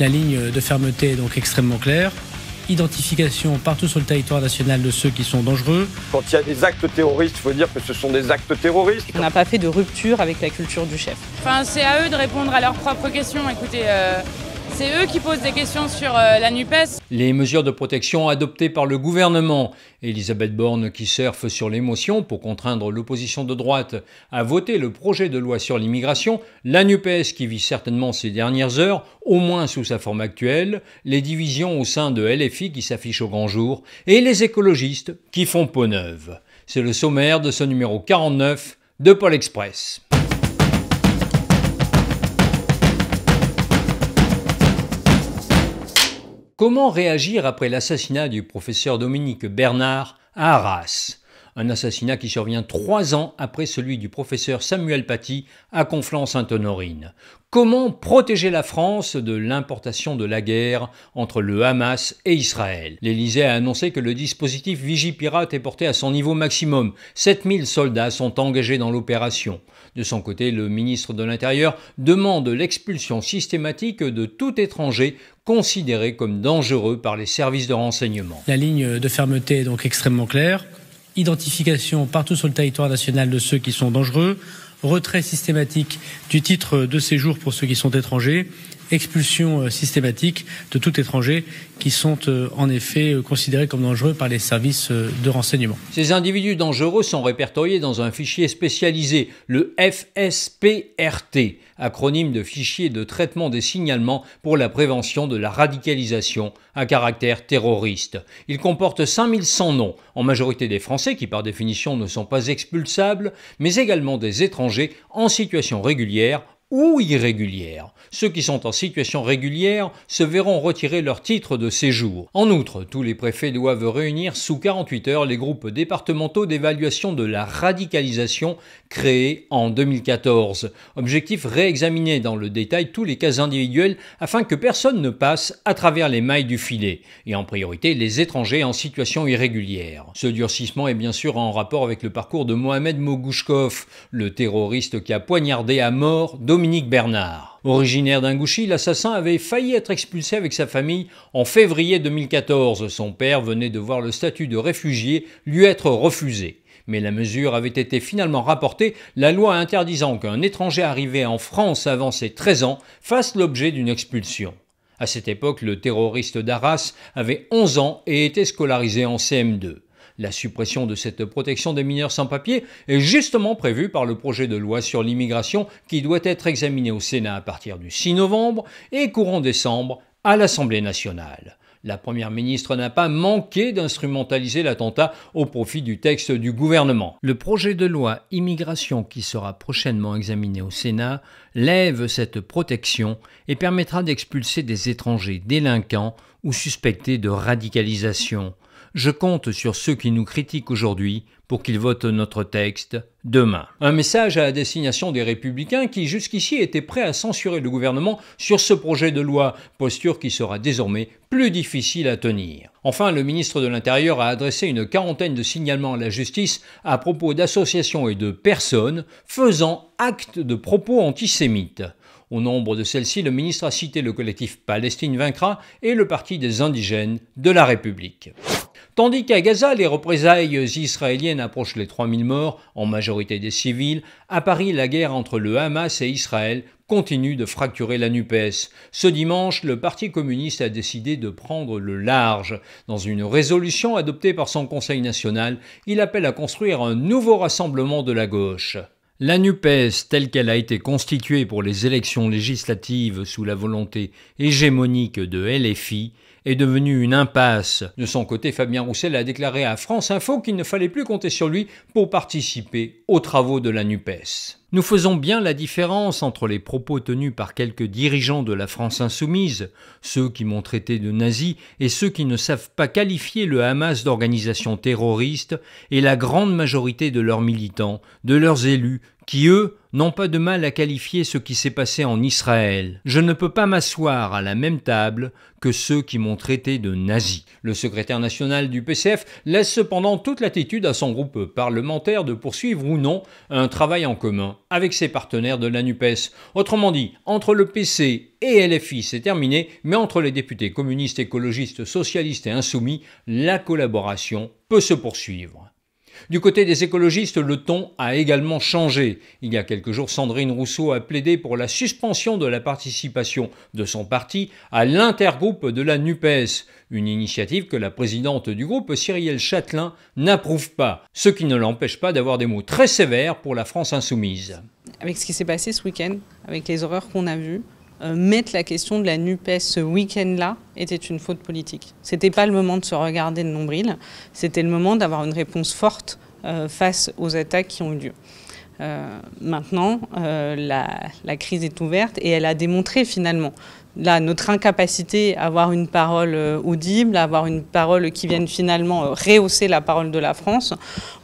La ligne de fermeté est donc extrêmement claire. Identification partout sur le territoire national de ceux qui sont dangereux. Quand il y a des actes terroristes, il faut dire que ce sont des actes terroristes. On n'a pas fait de rupture avec la culture du chef. Enfin, c'est à eux de répondre à leurs propres questions. Écoutez, euh, c'est eux qui posent des questions sur euh, la NUPES. Les mesures de protection adoptées par le gouvernement, Elisabeth Borne qui surfe sur l'émotion pour contraindre l'opposition de droite à voter le projet de loi sur l'immigration, la NUPES qui vit certainement ces dernières heures, au moins sous sa forme actuelle, les divisions au sein de LFI qui s'affichent au grand jour, et les écologistes qui font peau neuve. C'est le sommaire de ce numéro 49 de Pôle Express. Comment réagir après l'assassinat du professeur Dominique Bernard à Arras un assassinat qui survient trois ans après celui du professeur Samuel Paty à Conflans-Sainte-Honorine. Comment protéger la France de l'importation de la guerre entre le Hamas et Israël L'Élysée a annoncé que le dispositif Vigipirate est porté à son niveau maximum. 7000 soldats sont engagés dans l'opération. De son côté, le ministre de l'Intérieur demande l'expulsion systématique de tout étranger considéré comme dangereux par les services de renseignement. La ligne de fermeté est donc extrêmement claire identification partout sur le territoire national de ceux qui sont dangereux, retrait systématique du titre de séjour pour ceux qui sont étrangers, expulsion euh, systématique de tout étranger qui sont euh, en effet euh, considérés comme dangereux par les services de renseignement. Ces individus dangereux sont répertoriés dans un fichier spécialisé, le FSPRT, acronyme de fichier de traitement des signalements pour la prévention de la radicalisation à caractère terroriste. Il comporte 5100 noms, en majorité des Français qui par définition ne sont pas expulsables, mais également des étrangers en situation régulière ou irrégulières. Ceux qui sont en situation régulière se verront retirer leur titre de séjour. En outre, tous les préfets doivent réunir sous 48 heures les groupes départementaux d'évaluation de la radicalisation créés en 2014. Objectif réexaminer dans le détail tous les cas individuels afin que personne ne passe à travers les mailles du filet, et en priorité les étrangers en situation irrégulière. Ce durcissement est bien sûr en rapport avec le parcours de Mohamed Mogouchkov, le terroriste qui a poignardé à mort Dominique Bernard. Originaire d'Ingouchi, l'assassin avait failli être expulsé avec sa famille en février 2014. Son père venait de voir le statut de réfugié lui être refusé. Mais la mesure avait été finalement rapportée, la loi interdisant qu'un étranger arrivé en France avant ses 13 ans fasse l'objet d'une expulsion. À cette époque, le terroriste d'Arras avait 11 ans et était scolarisé en CM2. La suppression de cette protection des mineurs sans papier est justement prévue par le projet de loi sur l'immigration qui doit être examiné au Sénat à partir du 6 novembre et courant décembre à l'Assemblée nationale. La Première ministre n'a pas manqué d'instrumentaliser l'attentat au profit du texte du gouvernement. Le projet de loi immigration qui sera prochainement examiné au Sénat lève cette protection et permettra d'expulser des étrangers délinquants ou suspectés de radicalisation. Je compte sur ceux qui nous critiquent aujourd'hui pour qu'ils votent notre texte demain. Un message à la destination des républicains qui jusqu'ici étaient prêts à censurer le gouvernement sur ce projet de loi, posture qui sera désormais plus difficile à tenir. Enfin, le ministre de l'Intérieur a adressé une quarantaine de signalements à la justice à propos d'associations et de personnes faisant acte de propos antisémites. Au nombre de celles-ci, le ministre a cité le collectif Palestine vaincra et le Parti des indigènes de la République. Tandis qu'à Gaza, les représailles israéliennes approchent les 3000 morts, en majorité des civils, à Paris, la guerre entre le Hamas et Israël continue de fracturer la NUPES. Ce dimanche, le Parti communiste a décidé de prendre le large. Dans une résolution adoptée par son Conseil national, il appelle à construire un nouveau rassemblement de la gauche. La NUPES, telle qu'elle a été constituée pour les élections législatives sous la volonté hégémonique de LFI, est devenue une impasse. De son côté, Fabien Roussel a déclaré à France Info qu'il ne fallait plus compter sur lui pour participer aux travaux de la NUPES. Nous faisons bien la différence entre les propos tenus par quelques dirigeants de la France insoumise, ceux qui m'ont traité de nazi et ceux qui ne savent pas qualifier le Hamas d'organisation terroriste, et la grande majorité de leurs militants, de leurs élus, qui, eux, n'ont pas de mal à qualifier ce qui s'est passé en Israël. Je ne peux pas m'asseoir à la même table que ceux qui m'ont traité de nazi. Le secrétaire national du PCF laisse cependant toute l'attitude à son groupe parlementaire de poursuivre ou non un travail en commun avec ses partenaires de la NUPES. Autrement dit, entre le PC et LFI, c'est terminé, mais entre les députés communistes, écologistes, socialistes et insoumis, la collaboration peut se poursuivre. Du côté des écologistes, le ton a également changé. Il y a quelques jours, Sandrine Rousseau a plaidé pour la suspension de la participation de son parti à l'intergroupe de la NUPES, une initiative que la présidente du groupe, Cyrielle Châtelain, n'approuve pas, ce qui ne l'empêche pas d'avoir des mots très sévères pour la France insoumise. Avec ce qui s'est passé ce week-end, avec les horreurs qu'on a vues, euh, mettre la question de la NUPES ce week-end-là était une faute politique. Ce n'était pas le moment de se regarder de nombril, c'était le moment d'avoir une réponse forte euh, face aux attaques qui ont eu lieu. Euh, maintenant, la, crise est ouverte et elle a démontré finalement là, notre incapacité à avoir une parole euh, audible, à avoir une parole qui vienne finalement euh, rehausser la parole de la France,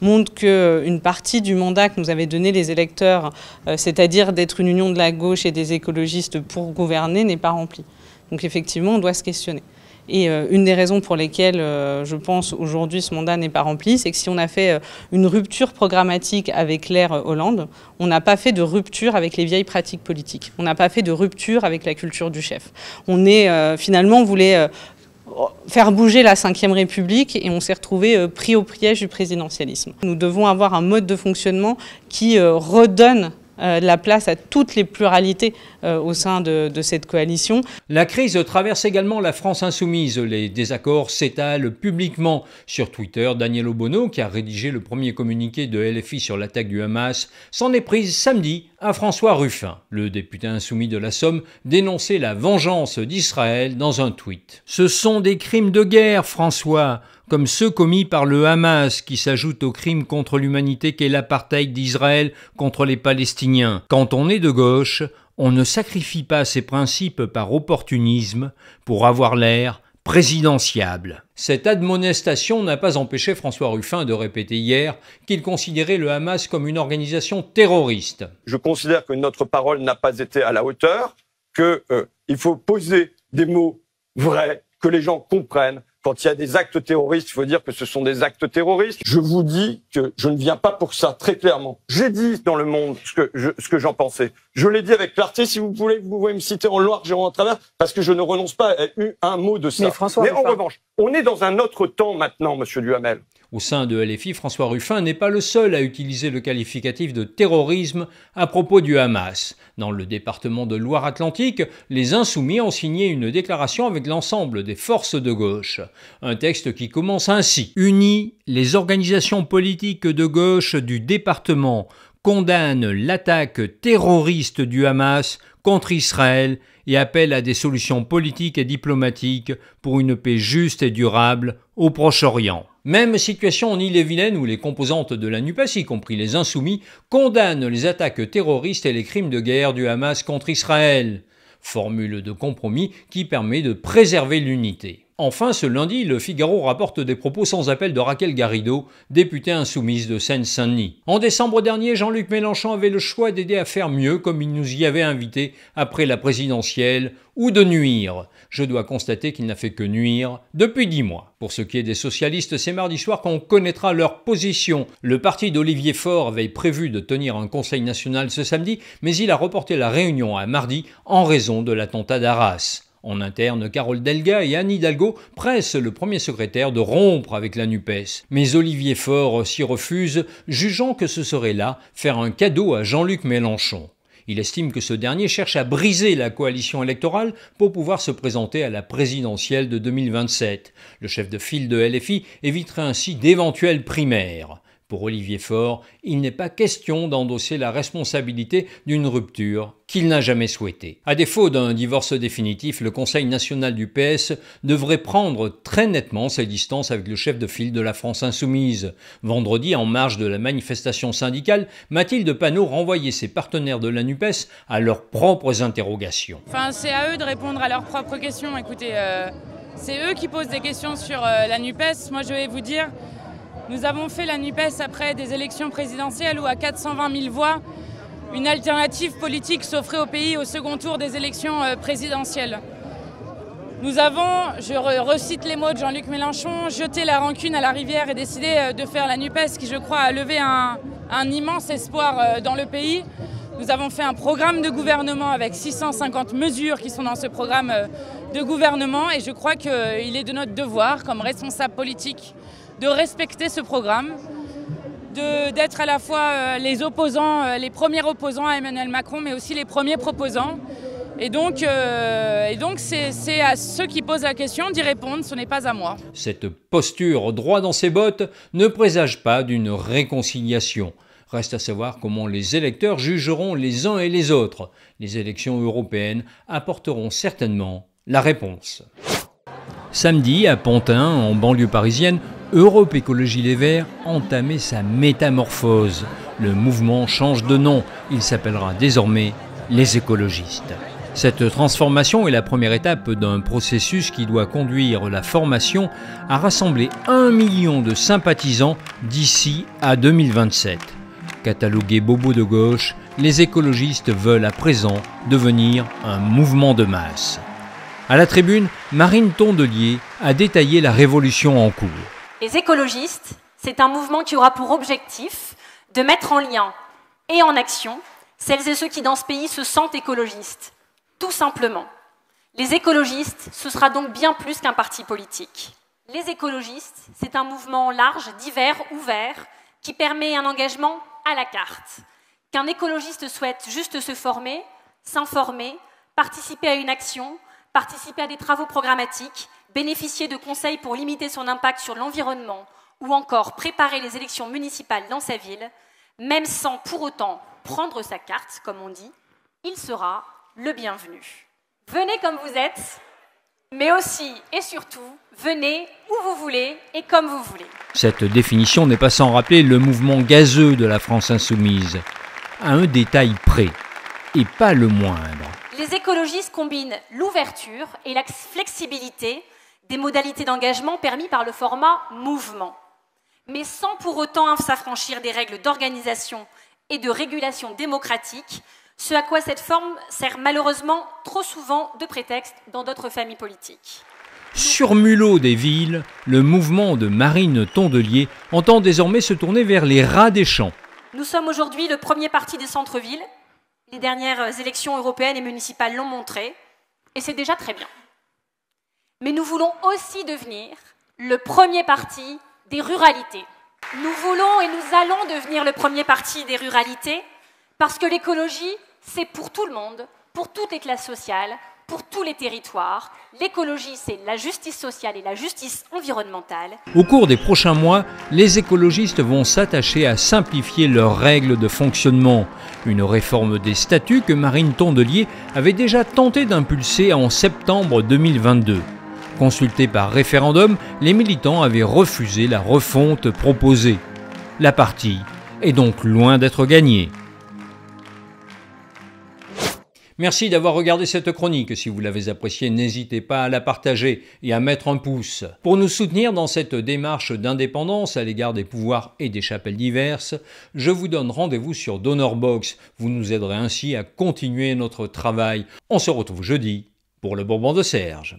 montre qu'une euh, partie du mandat que nous avaient donné les électeurs, c'est-à-dire d'être une union de la gauche et des écologistes pour gouverner, n'est pas remplie. Donc effectivement, on doit se questionner. Et euh, une des raisons pour lesquelles euh, je pense aujourd'hui ce mandat n'est pas rempli, c'est que si on a fait euh, une rupture programmatique avec l'ère Hollande, on n'a pas fait de rupture avec les vieilles pratiques politiques. On n'a pas fait de rupture avec la culture du chef. On est finalement, on voulait faire bouger la Ve République et on s'est retrouvé pris au piège du présidentialisme. Nous devons avoir un mode de fonctionnement qui redonne euh, la place à toutes les pluralités euh, au sein de, de, cette coalition. La crise traverse également la France insoumise. Les désaccords s'étalent publiquement. Sur Twitter, Daniel Obono, qui a rédigé le premier communiqué de LFI sur l'attaque du Hamas, s'en est prise samedi à François Ruffin. Le député insoumis de la Somme dénonçait la vengeance d'Israël dans un tweet. Ce sont des crimes de guerre, François comme ceux commis par le Hamas qui s'ajoute aux crimes contre l'humanité qu'est l'apartheid d'Israël contre les Palestiniens. Quand on est de gauche, on ne sacrifie pas ses principes par opportunisme pour avoir l'air présidentiable. Cette admonestation n'a pas empêché François Ruffin de répéter hier qu'il considérait le Hamas comme une organisation terroriste. Je considère que notre parole n'a pas été à la hauteur, qu'il euh, il faut poser des mots vrais, que les gens comprennent, quand il y a des actes terroristes, il faut dire que ce sont des actes terroristes. Je vous dis que je ne viens pas pour ça, très clairement. J'ai dit dans le monde ce que j'en pensais. Je l'ai dit avec clarté. Si vous voulez, vous pouvez me citer en Loire, à Travers, parce que je ne renonce pas à un mot de ça. mais en revanche, on est dans un autre temps maintenant, Monsieur Duhamel. Au sein de LFI, François Ruffin n'est pas le seul à utiliser le qualificatif de terrorisme à propos du Hamas. Dans le département de Loire-Atlantique, les Insoumis ont signé une déclaration avec l'ensemble des forces de gauche. Un texte qui commence ainsi. Unis, les organisations politiques de gauche du département condamne l'attaque terroriste du Hamas contre Israël et appelle à des solutions politiques et diplomatiques pour une paix juste et durable au Proche-Orient. Même situation en Île-et-Vilaine où les composantes de la NUPES, y compris les insoumis, condamnent les attaques terroristes et les crimes de guerre du Hamas contre Israël. Formule de compromis qui permet de préserver l'unité. Enfin, ce lundi, le Figaro rapporte des propos sans appel de Raquel Garrido, députée insoumise de Seine-Saint-Denis. En décembre dernier, Jean-Luc Mélenchon avait le choix d'aider à faire mieux comme il nous y avait invités après la présidentielle ou de nuire. Je dois constater qu'il n'a fait que nuire depuis dix mois. Pour ce qui est des socialistes, c'est mardi soir qu'on connaîtra leur position. Le parti d'Olivier Faure avait prévu de tenir un conseil national ce samedi, mais il a reporté la réunion à mardi en raison de l'attentat d'Arras. En interne, Carole Delga et Anne Hidalgo pressent le premier secrétaire de rompre avec la NUPES. Mais Olivier Faure s'y refuse, jugeant que ce serait là faire un cadeau à Jean-Luc Mélenchon. Il estime que ce dernier cherche à briser la coalition électorale pour pouvoir se présenter à la présidentielle de 2027. Le chef de file de LFI éviterait ainsi d'éventuelles primaires. Pour Olivier Faure, il n'est pas question d'endosser la responsabilité d'une rupture qu'il n'a jamais souhaitée. À défaut d'un divorce définitif, le Conseil national du PS devrait prendre très nettement ses distances avec le chef de file de la France insoumise. Vendredi, en marge de la manifestation syndicale, Mathilde Panot renvoyait ses partenaires de la NUPES à leurs propres interrogations. Enfin, c'est à eux de répondre à leurs propres questions. Écoutez, euh, c'est eux qui posent des questions sur euh, la NUPES. Moi, je vais vous dire, nous avons fait la NUPES après des élections présidentielles où à 420 000 voix, une alternative politique s'offrait au pays au second tour des élections euh, présidentielles. Nous avons, je recite les mots de Jean-Luc Mélenchon, jeté la rancune à la rivière et décidé euh, de faire la NUPES qui, je crois, a levé un, immense espoir euh, dans le pays. Nous avons fait un programme de gouvernement avec 650 mesures qui sont dans ce programme de gouvernement et je crois qu'il est de notre devoir, comme responsable politique, de respecter ce programme, d'être à la fois euh, les opposants, euh, les premiers opposants à Emmanuel Macron, mais aussi les premiers proposants. Et donc, euh, et donc c'est, à ceux qui posent la question d'y répondre, ce n'est pas à moi. Cette posture droit dans ses bottes ne présage pas d'une réconciliation. Reste à savoir comment les électeurs jugeront les uns et les autres. Les élections européennes apporteront certainement la réponse. Samedi, à Pontin, en banlieue parisienne, Europe Écologie Les Verts entamait sa métamorphose. Le mouvement change de nom. Il s'appellera désormais les écologistes. Cette transformation est la première étape d'un processus qui doit conduire la formation à rassembler un million de sympathisants d'ici à 2027. Catalogués bobo de gauche, les écologistes veulent à présent devenir un mouvement de masse. À la tribune, Marine Tondelier a détaillé la révolution en cours. Les écologistes, c'est un mouvement qui aura pour objectif de mettre en lien et en action celles et ceux qui dans ce pays se sentent écologistes, tout simplement. Les écologistes, ce sera donc bien plus qu'un parti politique. Les écologistes, c'est un mouvement large, divers, ouvert, qui permet un engagement à la carte. Qu'un écologiste souhaite juste se former, s'informer, participer à une action, participer à des travaux programmatiques, bénéficier de conseils pour limiter son impact sur l'environnement ou encore préparer les élections municipales dans sa ville, même sans pour autant prendre sa carte, comme on dit, il sera le bienvenu. Venez comme vous êtes, mais aussi et surtout, venez où vous voulez et comme vous voulez. Cette définition n'est pas sans rappeler le mouvement gazeux de la France insoumise, à un détail près, et pas le moindre les écologistes combinent l'ouverture et la flexibilité des modalités d'engagement permis par le format mouvement, mais sans pour autant s'affranchir des règles d'organisation et de régulation démocratique, ce à quoi cette forme sert malheureusement trop souvent de prétexte dans d'autres familles politiques. Sur mulot des villes, le mouvement de Marine Tondelier entend désormais se tourner vers les rats des champs. Nous sommes aujourd'hui le premier parti des centres-villes les dernières euh, élections européennes et municipales l'ont montré, et c'est déjà très bien. Mais nous voulons aussi devenir le premier parti des ruralités. Nous voulons et nous allons devenir le premier parti des ruralités parce que l'écologie, c'est pour tout le monde, pour toutes les classes sociales, pour tous les territoires. L'écologie, c'est la justice sociale et la justice environnementale. Au cours des prochains mois, les écologistes vont s'attacher à simplifier leurs règles de fonctionnement. Une réforme des statuts que Marine Tondelier avait déjà tenté d'impulser en septembre 2022. Consultés par référendum, les militants avaient refusé la refonte proposée. La partie est donc loin d'être gagnée. Merci d'avoir regardé cette chronique. Si vous l'avez appréciée, n'hésitez pas à la partager et à mettre un pouce. Pour nous soutenir dans cette démarche d'indépendance à l'égard des pouvoirs et des chapelles diverses, je vous donne rendez-vous sur DonorBox. Vous nous aiderez ainsi à continuer notre travail. On se retrouve jeudi pour le Bourbon de Serge.